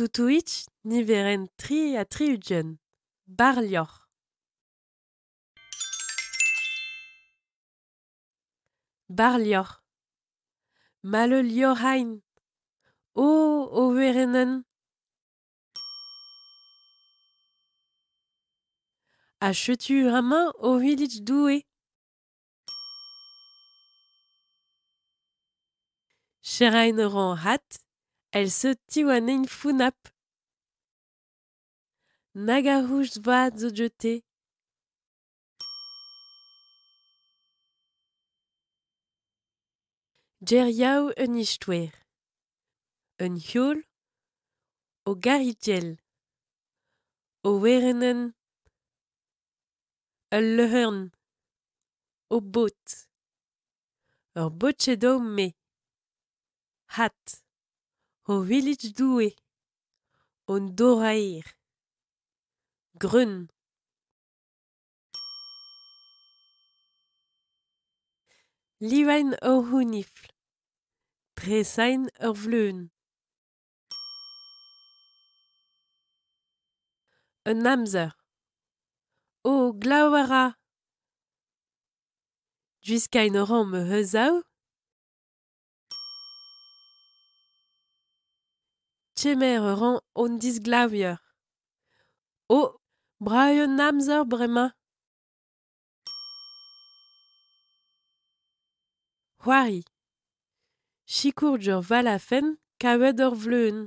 n'y niveren tri à triugen, barlior. Barlior. Male O overenen. Achètes-tu rama, au village doué? Cheraineron hat elle se une founap. Nagarush va jeter. Djerjau un ishtwer. Un hiol. O garitiel. O werenen. Un lehern. O boot. Ur me. Hat. Au village doué. On dorair. Grun. Livain au hunifl. Tresain au Un amzer. O glawara. Jusqu'à une hezao. Tjemmereren on Disglavier. Oh, Brian Namser Brema. Huari. Chikurdur Valafen, Kaveder Vleun.